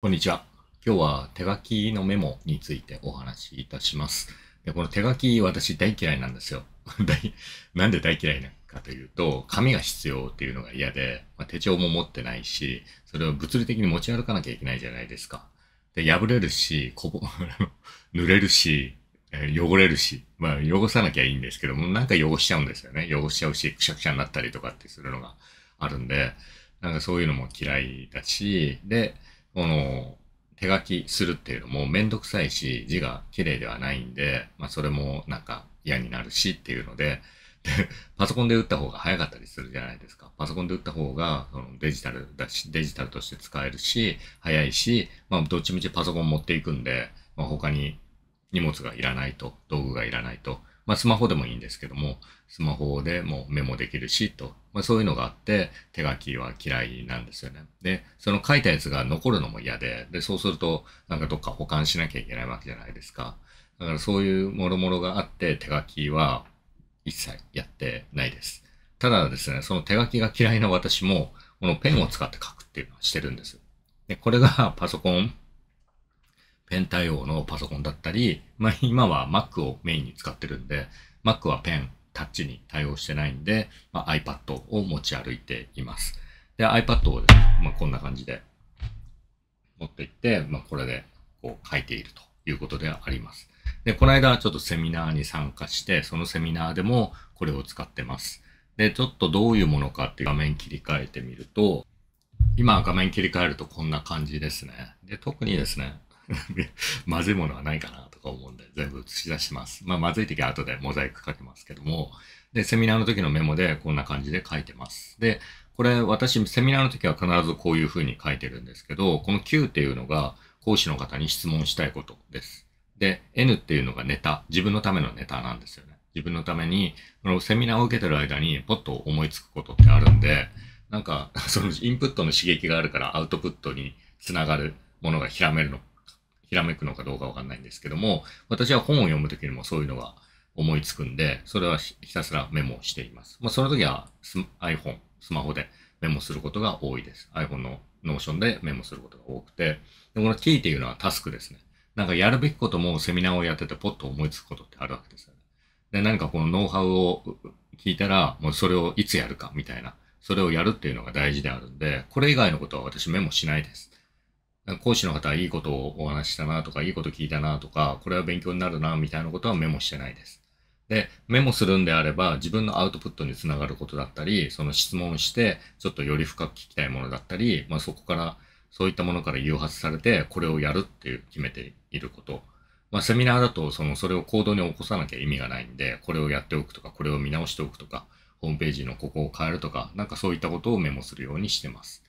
こんにちは。今日は手書きのメモについてお話しいたします。でこの手書き、私大嫌いなんですよ。なんで大嫌いなのかというと、紙が必要っていうのが嫌で、まあ、手帳も持ってないし、それを物理的に持ち歩かなきゃいけないじゃないですか。で、破れるし、こぼ、濡れるし、え汚れるし、まあ汚さなきゃいいんですけども、なんか汚しちゃうんですよね。汚しちゃうし、くしゃくしゃになったりとかってするのがあるんで、なんかそういうのも嫌いだし、で、この、手書きするっていうのもめんどくさいし、字が綺麗ではないんで、まあそれもなんか嫌になるしっていうので、で、パソコンで打った方が早かったりするじゃないですか。パソコンで打った方がそのデジタルだし、デジタルとして使えるし、早いし、まあどっちみちパソコン持っていくんで、まあ他に荷物がいらないと、道具がいらないと、まあスマホでもいいんですけども、スマホでもメモできるしとまあ、そういうのがあって手書きは嫌いなんですよね。でその書いたやつが残るのも嫌ででそうするとなんかどっか保管しなきゃいけないわけじゃないですか。だからそういうもろもろがあって手書きは一切やってないです。ただですね、その手書きが嫌いな私も、このペンを使って書くっていうのはしてるんです。で、これが パソコン、ペン対応のパソコンだったり、まあ今は Mac をメインに使ってるんで、Mac はペン、タッチに対応してないんで、まあ、iPad を持ち歩いています。で、iPad をね、まあ、こんな感じで持っていって、まあ、これでこう書いているということであります。で、この間ちょっとセミナーに参加して、そのセミナーでもこれを使ってます。で、ちょっとどういうものかっていう画面切り替えてみると、今画面切り替えるとこんな感じですね。で、特にですね、まずいものはないかな。と思うんで、全部映し出します。まあ、まずい時は後でモザイクかけますけども、で、セミナーの時のメモでこんな感じで書いてます。で、これ私、セミナーの時は必ずこういう風に書いてるんですけど、この Q っていうのが講師の方に質問したいことです。で、N っていうのがネタ、自分のためのネタなんですよね。自分のために、このセミナーを受けてる間にポッと思いつくことってあるんで、なんか、そのインプットの刺激があるからアウトプットにつながるものがひらめるのひらめくのかどうかわかんないんですけども、私は本を読むときにもそういうのが思いつくんで、それはひたすらメモしています。まあ、その時は iPhone、スマホでメモすることが多いです。iPhone のノーションでメモすることが多くて、でこの T っていうのはタスクですね。なんかやるべきこともセミナーをやっててポッと思いつくことってあるわけですよね。で、何かこのノウハウを聞いたら、もうそれをいつやるかみたいな、それをやるっていうのが大事であるんで、これ以外のことは私メモしないです。講師の方はいいことをお話したなとか、いいこと聞いたなとか、これは勉強になるなみたいなことはメモしてないです。で、メモするんであれば、自分のアウトプットにつながることだったり、その質問して、ちょっとより深く聞きたいものだったり、まあ、そこから、そういったものから誘発されて、これをやるっていう決めていること。まあ、セミナーだと、その、それを行動に起こさなきゃ意味がないんで、これをやっておくとか、これを見直しておくとか、ホームページのここを変えるとか、なんかそういったことをメモするようにしてます。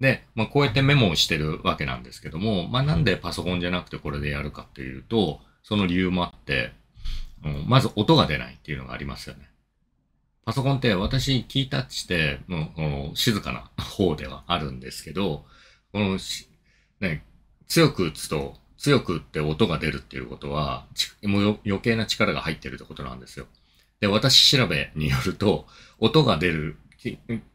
で、まあ、こうやってメモをしてるわけなんですけども、まあ、なんでパソコンじゃなくてこれでやるかっていうと、その理由もあって、うん、まず音が出ないっていうのがありますよね。パソコンって私キータッチして、うん、静かな方ではあるんですけど、このね、強く打つと、強く打って音が出るっていうことは、もう余計な力が入ってるってことなんですよ。で、私調べによると、音が出る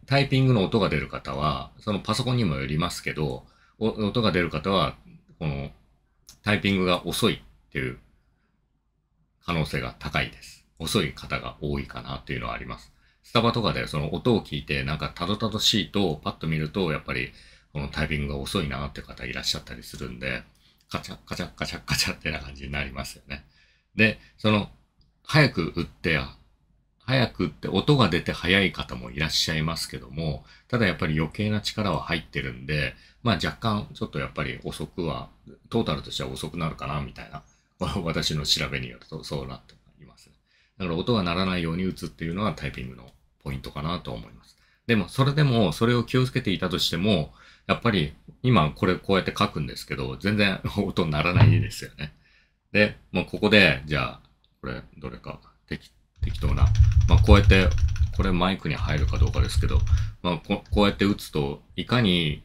タイピングの音が出る方は、そのパソコンにもよりますけど、音が出る方は、このタイピングが遅いっていう可能性が高いです。遅い方が多いかなっていうのはあります。スタバとかでその音を聞いて、なんかたどたどしいと、パッと見ると、やっぱりこのタイピングが遅いなって方いらっしゃったりするんで、カチャカチャカチャカチャってな感じになりますよね。で、その、早く打って、早くって音が出て速い方もいらっしゃいますけども、ただやっぱり余計な力は入ってるんで、まあ若干ちょっとやっぱり遅くは、トータルとしては遅くなるかなみたいな、私の調べによるとそうなっています。だから音が鳴らないように打つっていうのがタイピングのポイントかなと思います。でもそれでもそれを気をつけていたとしても、やっぱり今これこうやって書くんですけど、全然音鳴らないですよね。で、もうここで、じゃあ、これどれか適当適当な。まあ、こうやって、これマイクに入るかどうかですけど、まあこ、こうやって打つと、いかに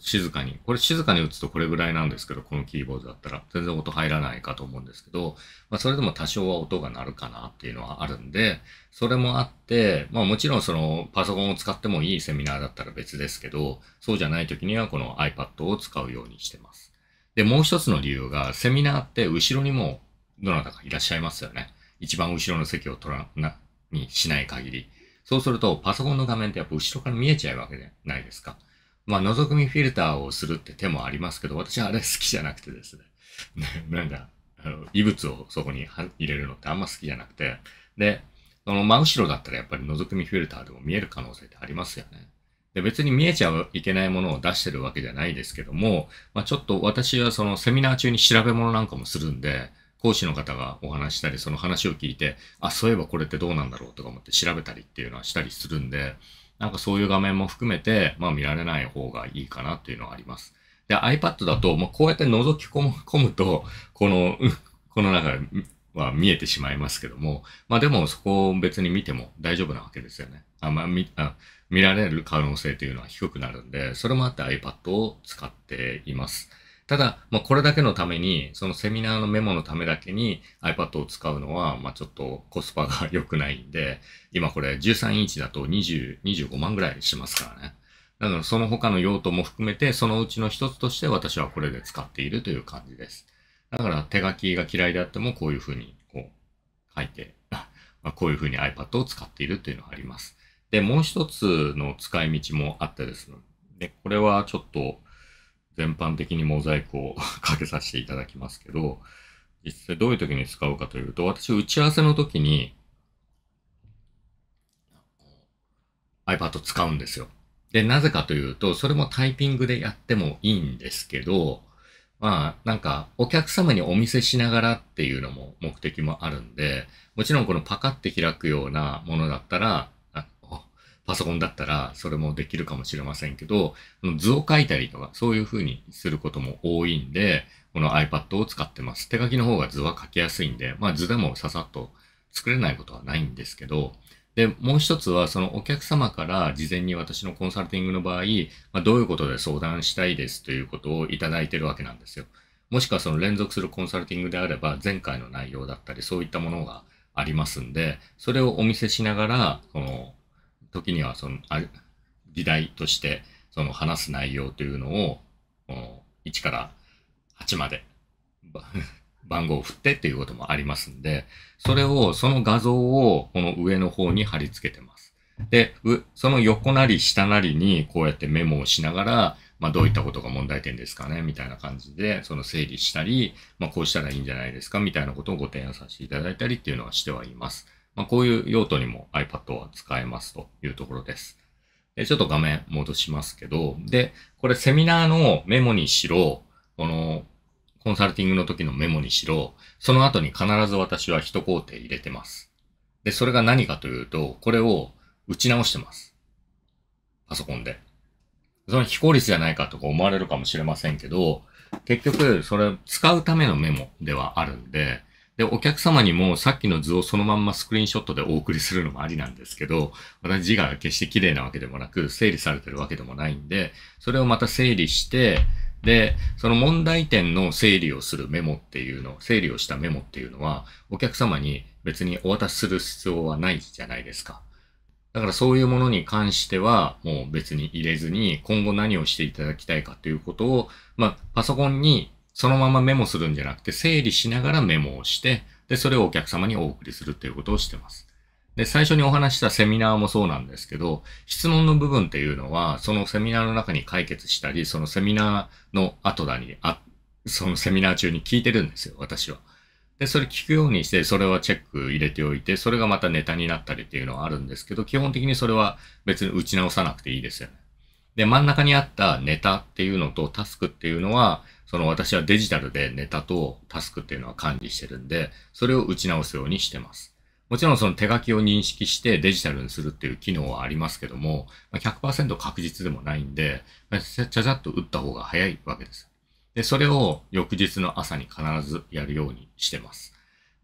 静かに、これ静かに打つとこれぐらいなんですけど、このキーボードだったら全然音入らないかと思うんですけど、まあ、それでも多少は音が鳴るかなっていうのはあるんで、それもあって、まあもちろんそのパソコンを使ってもいいセミナーだったら別ですけど、そうじゃない時にはこの iPad を使うようにしてます。で、もう一つの理由が、セミナーって後ろにもどなたかいらっしゃいますよね。一番後ろの席を取らな、にしない限り。そうすると、パソコンの画面ってやっぱ後ろから見えちゃうわけじゃないですか。まあ、覗く見フィルターをするって手もありますけど、私はあれ好きじゃなくてです ね。なんだ、あの、異物をそこに入れるのってあんま好きじゃなくて。で、その真後ろだったらやっぱり覗く見フィルターでも見える可能性ってありますよね。で別に見えちゃいけないものを出してるわけじゃないですけども、まあ、ちょっと私はそのセミナー中に調べ物なんかもするんで、講師の方がお話したり、その話を聞いて、あ、そういえばこれってどうなんだろうとか思って調べたりっていうのはしたりするんで、なんかそういう画面も含めて、まあ見られない方がいいかなっていうのはあります。で、iPad だと、まあこうやって覗き込む込むと、この、この中は見えてしまいますけども、まあでもそこを別に見ても大丈夫なわけですよね。あまあ、みあ見られる可能性というのは低くなるんで、それもあって iPad を使っています。ただ、まあ、これだけのために、そのセミナーのメモのためだけに iPad を使うのは、まあ、ちょっとコスパが良くないんで、今これ13インチだと20、25万ぐらいしますからね。なので、その他の用途も含めて、そのうちの一つとして私はこれで使っているという感じです。だから手書きが嫌いであってもこういうふうにこう書いて、まこういうふうに iPad を使っているというのがあります。で、もう一つの使い道もあってですね。で、これはちょっと全般的にモザイクを かけさせていただきますけど、実際どういう時に使うかというと、私打ち合わせの時に iPad 使うんですよ。で、なぜかというと、それもタイピングでやってもいいんですけど、まあ、なんか、お客様にお見せしながらっていうのも目的もあるんで、もちろんこのパカって開くようなものだったら、パソコンだったらそれもできるかもしれませんけど、図を書いたりとか、そういう風にすることも多いんで、この iPad を使ってます。手書きの方が図は書きやすいんで、まあ図でもささっと作れないことはないんですけど、で、もう一つは、そのお客様から事前に私のコンサルティングの場合、まあ、どういうことで相談したいですということをいただいてるわけなんですよ。もしくはその連続するコンサルティングであれば、前回の内容だったり、そういったものがありますんで、それをお見せしながら、この時にはそのあ議題としてその話す内容というのを1から8まで 番号を振ってっていうこともありますんで、それを、その画像をこの上の方に貼り付けてます。で、その横なり下なりにこうやってメモをしながら、まあどういったことが問題点ですかねみたいな感じで、その整理したり、まあこうしたらいいんじゃないですかみたいなことをご提案させていただいたりっていうのはしてはいます。まあ、こういう用途にも iPad は使えますというところです。でちょっと画面戻しますけど、で、これセミナーのメモにしろ、このコンサルティングの時のメモにしろ、その後に必ず私は一工程入れてます。で、それが何かというと、これを打ち直してます。パソコンで。その非効率じゃないかとか思われるかもしれませんけど、結局、それ使うためのメモではあるんで、で、お客様にもさっきの図をそのまんまスクリーンショットでお送りするのもありなんですけど、私字が決して綺麗なわけでもなく、整理されてるわけでもないんで、それをまた整理して、で、その問題点の整理をするメモっていうの、整理をしたメモっていうのは、お客様に別にお渡しする必要はないじゃないですか。だからそういうものに関しては、もう別に入れずに、今後何をしていただきたいかということを、まあ、パソコンにそのままメモするんじゃなくて、整理しながらメモをして、で、それをお客様にお送りするということをしてます。で、最初にお話したセミナーもそうなんですけど、質問の部分っていうのは、そのセミナーの中に解決したり、そのセミナーの後だに、あ、そのセミナー中に聞いてるんですよ、私は。で、それ聞くようにして、それはチェック入れておいて、それがまたネタになったりっていうのはあるんですけど、基本的にそれは別に打ち直さなくていいですよね。で、真ん中にあったネタっていうのとタスクっていうのは、その私はデジタルでネタとタスクっていうのは管理してるんで、それを打ち直すようにしてます。もちろんその手書きを認識してデジタルにするっていう機能はありますけども、100%確実でもないんで、ちゃちゃっと打った方が早いわけです。で、それを翌日の朝に必ずやるようにしてます。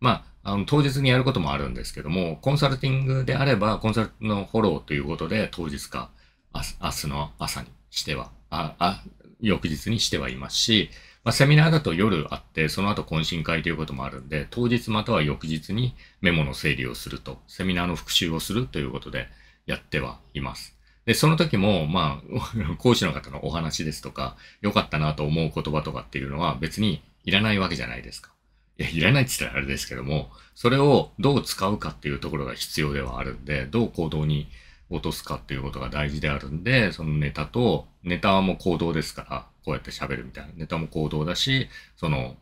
まあ、あの、当日にやることもあるんですけども、コンサルティングであれば、コンサルのフォローということで、当日か、明日の朝にしては、あ、あ、翌日にしてはいますし、まあ、セミナーだと夜あって、その後懇親会ということもあるんで、当日または翌日にメモの整理をすると、セミナーの復習をするということでやってはいます。で、その時も、まあ、講師の方のお話ですとか、良かったなと思う言葉とかっていうのは別にいらないわけじゃないですか。いや、いらないって言ったらあれですけども、それをどう使うかっていうところが必要ではあるんで、どう行動に落とすかっていうことが大事であるんで、そのネタと、ネタはもう行動ですから、こうやって喋るみたいな。ネタも行動だし、その、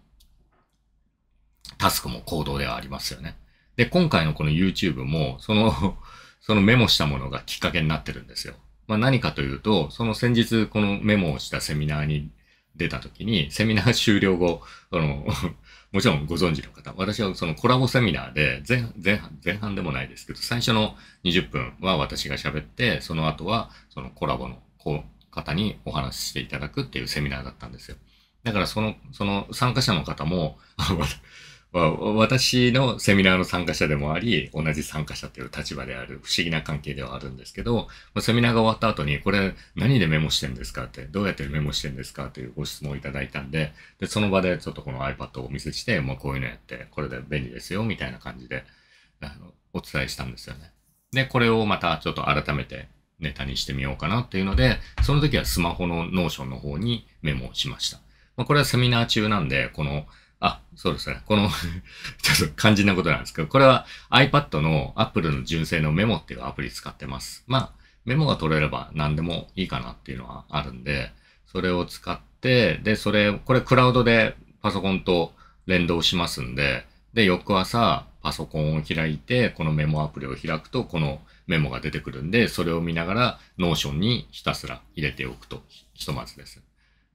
タスクも行動ではありますよね。で、今回のこの YouTube も、その そのメモしたものがきっかけになってるんですよ。まあ、何かというと、その先日このメモをしたセミナーに出た時に、セミナー終了後、の、もちろんご存知の方、私はそのコラボセミナーで前、前半、前半でもないですけど、最初の20分は私が喋って、その後はそのコラボの方にお話ししていただくっていうセミナーだったんですよ。だからその、その参加者の方も、まあ、私のセミナーの参加者でもあり、同じ参加者という立場である不思議な関係ではあるんですけど、セミナーが終わった後に、これ何でメモしてんですかって、どうやってメモしてんですかというご質問をいただいたんで、でその場でちょっとこの iPad をお見せして、まあ、こういうのやって、これで便利ですよ、みたいな感じで、あの、お伝えしたんですよね。で、これをまたちょっと改めてネタにしてみようかなっていうので、その時はスマホのノーションの方にメモをしました。まあ、これはセミナー中なんで、この、あ、そうですね。この ちょっと肝心なことなんですけど、これは iPad の Apple の純正のメモっていうアプリ使ってます。まあ、メモが取れれば何でもいいかなっていうのはあるんで、それを使って、で、それ、これクラウドでパソコンと連動しますんで、で、翌朝、パソコンを開いて、このメモアプリを開くと、このメモが出てくるんで、それを見ながら、ノーションにひたすら入れておくと、ひとまずです。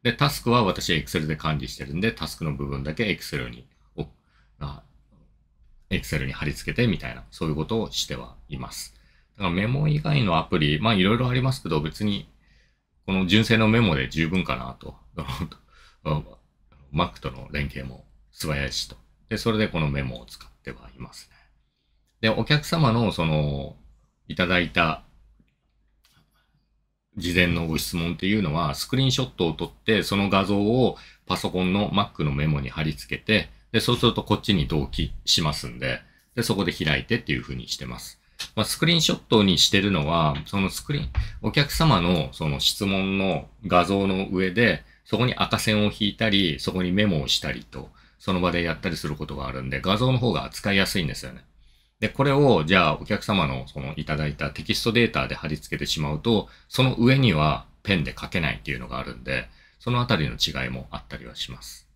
で、タスクは私 Excel で管理してるんで、タスクの部分だけ Excel に、Excel に貼り付けてみたいな、そういうことをしてはいます。だからメモ以外のアプリ、まあいろいろありますけど、別に、この純正のメモで十分かなと。Mac との連携も素早いしと。で、それでこのメモを使ってはいますね。で、お客様のその、いただいた事前のご質問っていうのは、スクリーンショットを撮って、その画像をパソコンの Mac のメモに貼り付けて、で、そうするとこっちに同期しますんで、で、そこで開いてっていう風にしてます。まあ、スクリーンショットにしてるのは、そのスクリーン、お客様のその質問の画像の上で、そこに赤線を引いたり、そこにメモをしたりと、その場でやったりすることがあるんで、画像の方が扱いやすいんですよね。で、これを、じゃあ、お客様の、その、いただいたテキストデータで貼り付けてしまうと、その上にはペンで書けないっていうのがあるんで、そのあたりの違いもあったりはします。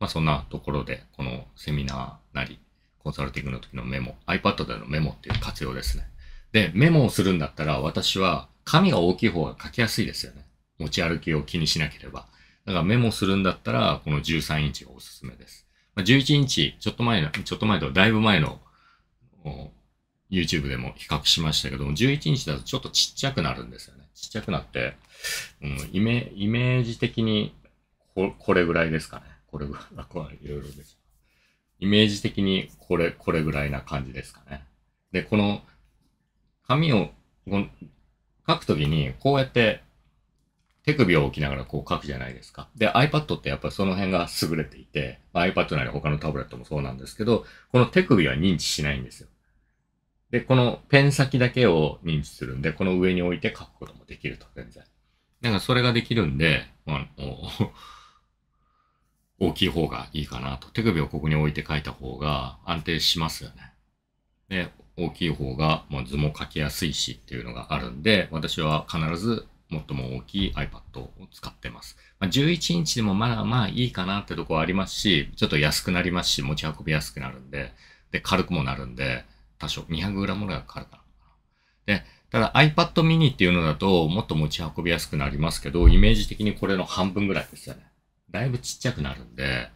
まあ、そんなところで、このセミナーなり、コンサルティングの時のメモ、iPad でのメモっていう活用ですね。で、メモをするんだったら、私は、紙が大きい方が書きやすいですよね。持ち歩きを気にしなければ。だからメモするんだったら、この13インチがおすすめです。まあ、11インチ、ちょっと前の、ちょっと前とだいぶ前の YouTube でも比較しましたけども、11日だとちょっとちっちゃくなるんですよね。ちっちゃくなって、うん、イメイメージ的にこ、これぐらいですかね。これぐらい、これいろいろです。イメージ的にこれ、これぐらいな感じですかね。で、この紙を書くときに、こうやって手首を置きながらこう書くじゃないですか。で、iPad ってやっぱりその辺が優れていて、iPad なり他のタブレットもそうなんですけど、この手首は認知しないんですよ。で、このペン先だけを認知するんで、この上に置いて書くこともできると、全然。なんかそれができるんで、まあ、大きい方がいいかなと。手首をここに置いて書いた方が安定しますよね。で、大きい方がもう図も書きやすいしっていうのがあるんで、私は必ず最も大きい iPad を使ってます。まあ、11インチでもまあまあいいかなってとこはありますし、ちょっと安くなりますし、持ち運びやすくなるんで、で、軽くもなるんで、多少 200g ぐらいかかるかな。で、ただ iPad mini っていうのだともっと持ち運びやすくなりますけど、イメージ的にこれの半分ぐらいですよね。だいぶちっちゃくなるんで、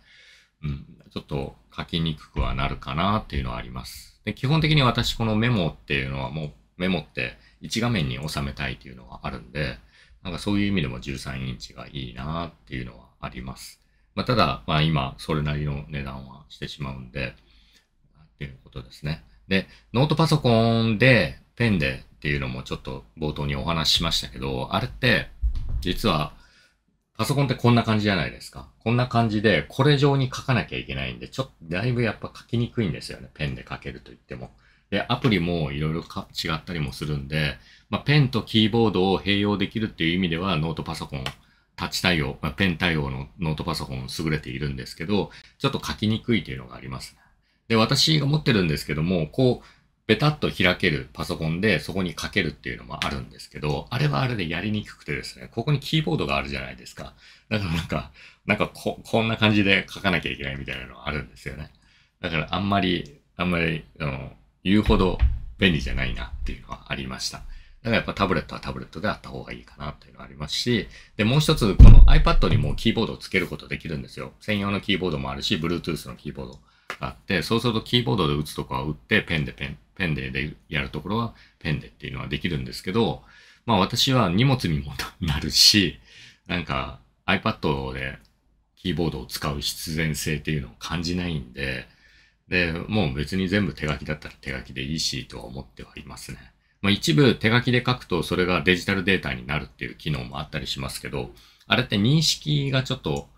うん、ちょっと書きにくくはなるかなっていうのはあります。で、基本的に私このメモっていうのはもうメモって1画面に収めたいっていうのがあるんで、なんかそういう意味でも13インチがいいなっていうのはあります。まあ、ただ、まあ今、それなりの値段はしてしまうんで、っていうことですね。で、ノートパソコンで、ペンでっていうのもちょっと冒頭にお話ししましたけど、あれって、実は、パソコンってこんな感じじゃないですか。こんな感じで、これ上に書かなきゃいけないんで、ちょっと、だいぶやっぱ書きにくいんですよね。ペンで書けると言っても。で、アプリもいろいろ違ったりもするんで、まあ、ペンとキーボードを併用できるっていう意味では、ノートパソコン、タッチ対応、まあ、ペン対応のノートパソコン優れているんですけど、ちょっと書きにくいというのがありますね。で、私が持ってるんですけども、こう、ベタっと開けるパソコンでそこにかけるっていうのもあるんですけど、あれはあれでやりにくくてですね、ここにキーボードがあるじゃないですか。だからなんか、なんかこ、こんな感じで書かなきゃいけないみたいなのがあるんですよね。だからあんまり、あんまり、あの、言うほど便利じゃないなっていうのはありました。だからやっぱタブレットはタブレットであった方がいいかなっていうのはありますし、で、もう一つ、この iPad にもキーボードをつけることできるんですよ。専用のキーボードもあるし、Bluetooth のキーボード。あって、そうするとキーボードで打つとかは打って、ペンでペン、ペンででやるところはペンでっていうのはできるんですけど、まあ私は荷物にもなるし、なんか iPad でキーボードを使う必然性っていうのを感じないんで、で、もう別に全部手書きだったら手書きでいいしとは思ってはいますね。まあ一部手書きで書くとそれがデジタルデータになるっていう機能もあったりしますけど、あれって認識がちょっと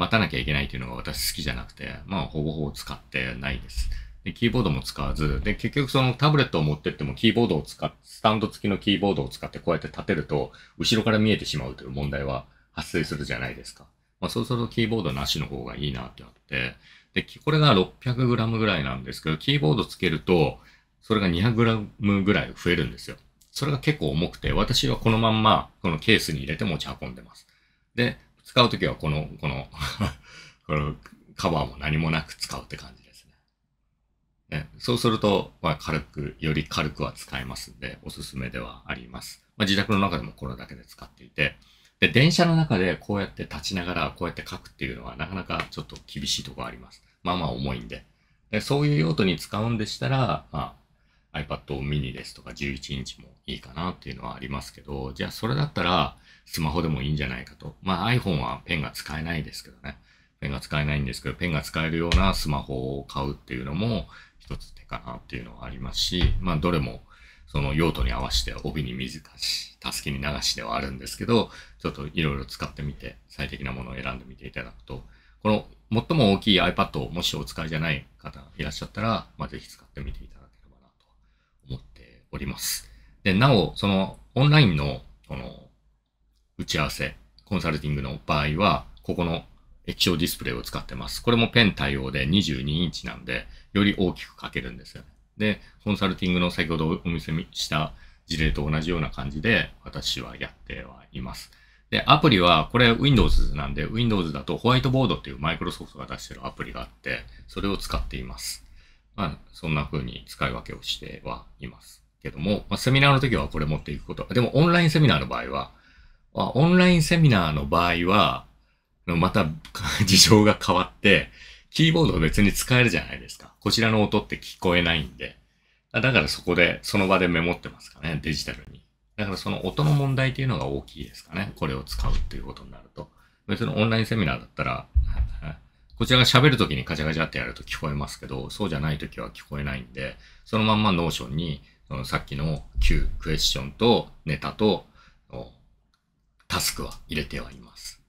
待たなきゃいけないというのが私好きじゃなくて、まあ、ほぼほぼ使ってないです。で、キーボードも使わず、で、結局そのタブレットを持ってってもキーボードを使っ、スタンド付きのキーボードを使ってこうやって立てると、後ろから見えてしまうという問題は発生するじゃないですか。まあ、そうするとキーボードなしの方がいいなってなって、で、これが 600g ぐらいなんですけど、キーボードつけると、それが 200g ぐらい増えるんですよ。それが結構重くて、私はこのまんま、このケースに入れて持ち運んでます。で、使うときはこの、この このカバーも何もなく使うって感じですね。ねそうすると、まあ、軽く、より軽くは使えますんで、おすすめではあります。まあ、自宅の中でもこれだけで使っていて、で、電車の中でこうやって立ちながらこうやって書くっていうのはなかなかちょっと厳しいところあります。まあまあ重いんで。でそういう用途に使うんでしたら、まあ、iPad mini ですとか11インチもいいかなっていうのはありますけど、じゃあそれだったら、スマホでもいいんじゃないかと。まあ iPhone はペンが使えないですけどね。ペンが使えないんですけど、ペンが使えるようなスマホを買うっていうのも一つ手かなっていうのはありますし、まあどれもその用途に合わせて帯に水かし、助けに流しではあるんですけど、ちょっといろいろ使ってみて、最適なものを選んでみていただくと、この最も大きい iPad をもしお使いじゃない方いらっしゃったら、まあ、ぜひ使ってみていただければなと思っております。で、なお、そのオンラインのこの打ち合わせ、コンサルティングの場合は、ここの液晶ディスプレイを使ってます。これもペン対応で22インチなんで、より大きく書けるんですよね。で、コンサルティングの先ほどお見せした事例と同じような感じで、私はやってはいます。で、アプリは、これ Windows なんで、Windows だとホワイトボードっていうマイクロソフトが出してるアプリがあって、それを使っています。まあ、そんな風に使い分けをしてはいます。けども、まあ、セミナーの時はこれ持っていくこと。でも、オンラインセミナーの場合は、あオンラインセミナーの場合は、また 事情が変わって、キーボード別に使えるじゃないですか。こちらの音って聞こえないんで。だからそこで、その場でメモってますかね、デジタルに。だからその音の問題っていうのが大きいですかね。これを使うっていうことになると。別にオンラインセミナーだったら、こちらが喋るときにガチャガチャってやると聞こえますけど、そうじゃないときは聞こえないんで、そのまんまノーションに、そのさっきの Q、クエスチョンとネタと、タスクは入れてはいます。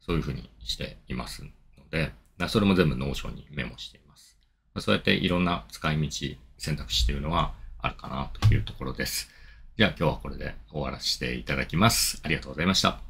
そういうふうにしていますので、それも全部ノーションにメモしています。そうやっていろんな使い道、選択肢というのはあるかなというところです。じゃあ今日はこれで終わらせていただきます。ありがとうございました。